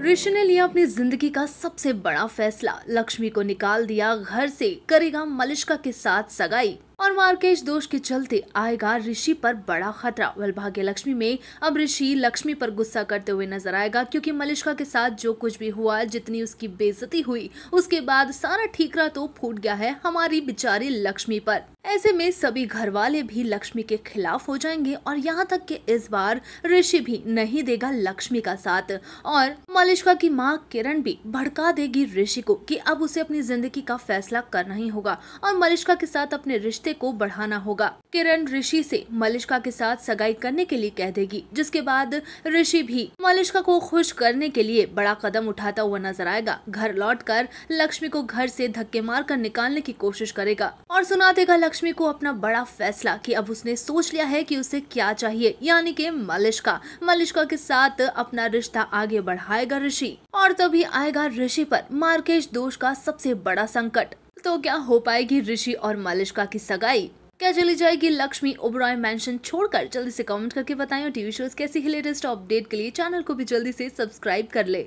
ऋषि ने लिया अपनी जिंदगी का सबसे बड़ा फैसला लक्ष्मी को निकाल दिया घर से करेगा मलिश्का के साथ सगाई और मार्केश दोष के चलते आएगा ऋषि पर बड़ा खतरा वल भाग्य लक्ष्मी में अब ऋषि लक्ष्मी पर गुस्सा करते हुए नजर आएगा क्योंकि मलिश्का के साथ जो कुछ भी हुआ जितनी उसकी बेजती हुई उसके बाद सारा ठीकरा तो फूट गया है हमारी बिचारी लक्ष्मी पर ऐसे में सभी घर वाले भी लक्ष्मी के खिलाफ हो जाएंगे और यहाँ तक कि इस बार ऋषि भी नहीं देगा लक्ष्मी का साथ और मलिश्का की माँ किरण भी भड़का देगी ऋषि को कि अब उसे अपनी जिंदगी का फैसला करना ही होगा और मलिश्का के साथ अपने रिश्ते रिश्ते को बढ़ाना होगा किरण ऋषि से मलिश्का के साथ सगाई करने के लिए कह देगी जिसके बाद ऋषि भी मलिश्का को खुश करने के लिए बड़ा कदम उठाता हुआ नजर आएगा घर लौटकर लक्ष्मी को घर से धक्के मारकर निकालने की कोशिश करेगा और सुना देगा लक्ष्मी को अपना बड़ा फैसला कि अब उसने सोच लिया है कि उसे क्या चाहिए यानी कि मलिश्का मलिश्का के साथ अपना रिश्ता आगे बढ़ाएगा ऋषि और तभी आएगा ऋषि पर मार्केश दोष का सबसे बड़ा संकट तो क्या हो पाएगी ऋषि और मालिश्का की सगाई क्या चली जाएगी लक्ष्मी ओबराय मेंशन छोड़कर जल्दी से कमेंट करके बताएं और टीवी शोज कैसी है लेटेस्ट अपडेट के लिए चैनल को भी जल्दी से सब्सक्राइब कर ले